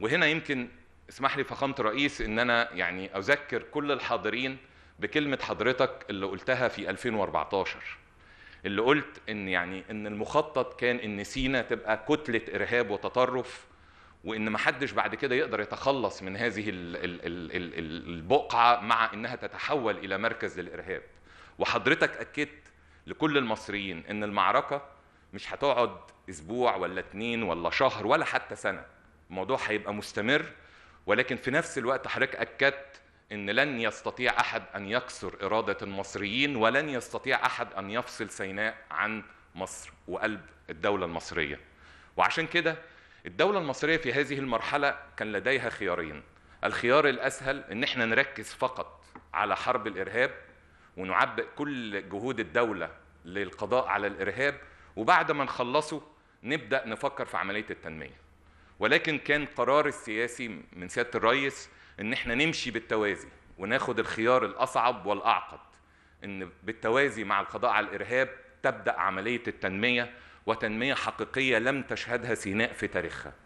وهنا يمكن اسمح لي فخامه الرئيس ان انا يعني اذكر كل الحاضرين بكلمه حضرتك اللي قلتها في 2014 اللي قلت ان يعني ان المخطط كان ان سينا تبقى كتله ارهاب وتطرف وان محدش بعد كده يقدر يتخلص من هذه البقعه مع انها تتحول الى مركز للارهاب وحضرتك اكدت لكل المصريين ان المعركه مش هتقعد اسبوع ولا اتنين ولا شهر ولا حتى سنه الموضوع هيبقى مستمر ولكن في نفس الوقت حضرتك اكدت ان لن يستطيع احد ان يكسر اراده المصريين ولن يستطيع احد ان يفصل سيناء عن مصر وقلب الدوله المصريه وعشان كده الدوله المصريه في هذه المرحله كان لديها خيارين الخيار الاسهل ان احنا نركز فقط على حرب الارهاب ونعبئ كل جهود الدوله للقضاء على الارهاب وبعد ما نخلصه نبدا نفكر في عمليه التنميه ولكن كان قرار السياسي من سياده الرئيس ان احنا نمشي بالتوازي وناخد الخيار الاصعب والاعقد ان بالتوازي مع القضاء على الارهاب تبدا عمليه التنميه وتنميه حقيقيه لم تشهدها سيناء في تاريخها